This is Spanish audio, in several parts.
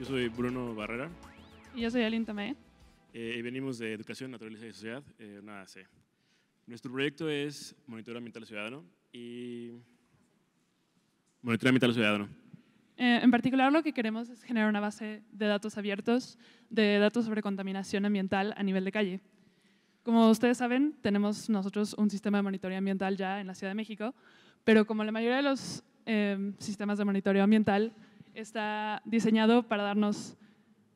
Yo soy Bruno Barrera. Y yo soy Aline Tamé. Eh, y venimos de Educación, Naturaleza y Sociedad, eh, Nuestro proyecto es monitoreo Ambiental Ciudadano y... monitoreo Ambiental Ciudadano. Eh, en particular, lo que queremos es generar una base de datos abiertos, de datos sobre contaminación ambiental a nivel de calle. Como ustedes saben, tenemos nosotros un sistema de monitoreo ambiental ya en la Ciudad de México, pero como la mayoría de los eh, sistemas de monitoreo ambiental está diseñado para darnos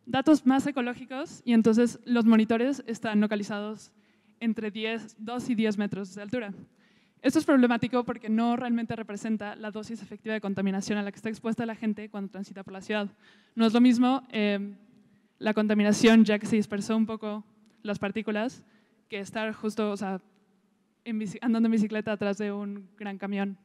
datos más ecológicos y entonces los monitores están localizados entre 10, 2 y 10 metros de altura. Esto es problemático porque no realmente representa la dosis efectiva de contaminación a la que está expuesta la gente cuando transita por la ciudad. No es lo mismo eh, la contaminación, ya que se dispersó un poco las partículas, que estar justo o sea, andando en bicicleta atrás de un gran camión.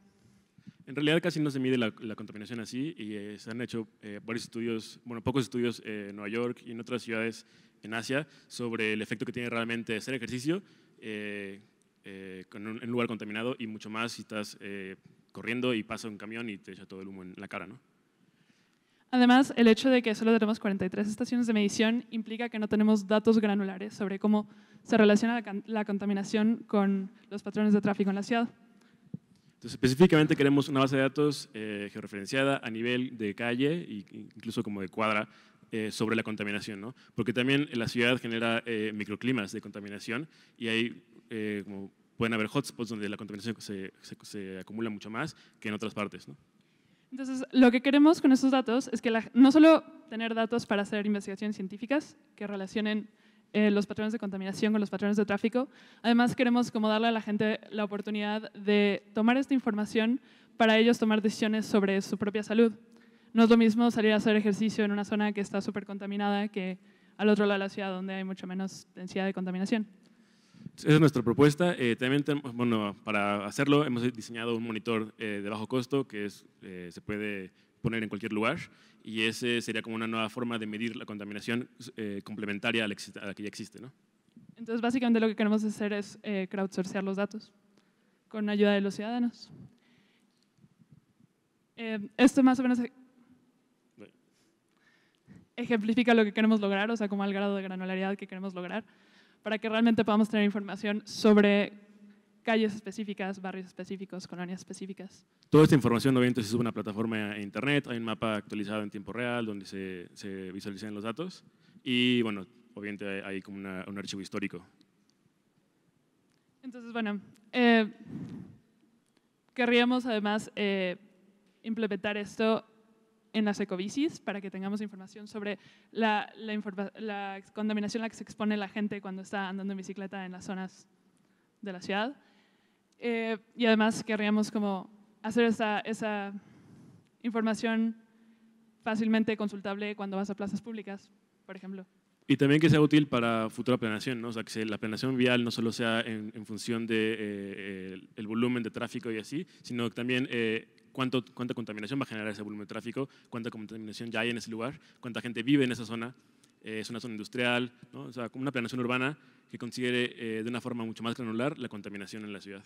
En realidad casi no se mide la, contaminación así y eh, se han hecho eh, varios estudios, bueno, pocos estudios en Nueva York y en otras ciudades en Asia sobre el efecto que tiene realmente hacer ejercicio eh, con en un lugar contaminado y mucho más si estás corriendo y pasa un camión y te echa todo el humo en la cara, ¿no? Además, el hecho de que solo tenemos 43 estaciones de medición implica que no tenemos datos granulares sobre cómo se relaciona la contaminación con los patrones de tráfico en la ciudad. Entonces, específicamente queremos una base de datos eh, georreferenciada a nivel de calle e incluso como de cuadra eh, sobre la contaminación, ¿no? Porque también la ciudad genera eh, microclimas de contaminación y hay eh, como pueden haber hotspots donde la contaminación se, acumula mucho más que en otras partes. ¿no? Entonces, lo que queremos con estos datos es que no solo tener datos para hacer investigaciones científicas que relacionen eh, los patrones de contaminación con los patrones de tráfico. Además, queremos como darle a la gente la oportunidad de tomar esta información para ellos tomar decisiones sobre su propia salud. No es lo mismo salir a hacer ejercicio en una zona que está súper contaminada que al otro lado de la ciudad donde hay mucho menos densidad de contaminación. Esa es nuestra propuesta. Eh, también, bueno, para hacerlo hemos diseñado un monitor eh, de bajo costo que se puede poner en cualquier lugar y ese sería como una nueva forma de medir la contaminación eh, complementaria a la, que ya existe. ¿no? Entonces, básicamente lo que queremos hacer es eh, crowdsourcear los datos con ayuda de los ciudadanos. Eh, esto más o menos ejemplifica lo que queremos lograr, o sea, como el grado de granularidad que queremos lograr, para que realmente podamos tener información sobre calles específicas, barrios específicos, colonias específicas. Toda esta información obviamente se sube a una plataforma en Internet, hay un mapa actualizado en tiempo real donde se, visualizan los datos y bueno, obviamente hay, como un archivo histórico. Entonces, bueno, eh, querríamos además eh, implementar esto en las ecobicis para que tengamos información sobre la, la contaminación a la que se expone la gente cuando está andando en bicicleta en las zonas de la ciudad. Eh, y además querríamos como hacer esa, información fácilmente consultable cuando vas a plazas públicas, por ejemplo. Y también que sea útil para futura planeación, ¿no? O sea, que la planeación vial no solo sea en, función de eh, eh, volumen de tráfico y así, sino también cuánta contaminación va a generar ese volumen de tráfico, cuánta contaminación ya hay en ese lugar, cuánta gente vive en esa zona. Eh, es una zona industrial, o sea, como una planeación urbana que considere eh, de una forma mucho más granular la contaminación en la ciudad.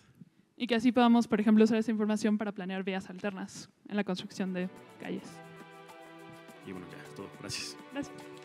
Y que así podamos, por ejemplo, usar esa información para planear vías alternas en la construcción de calles. Y bueno, ya, es todo. Gracias. Gracias.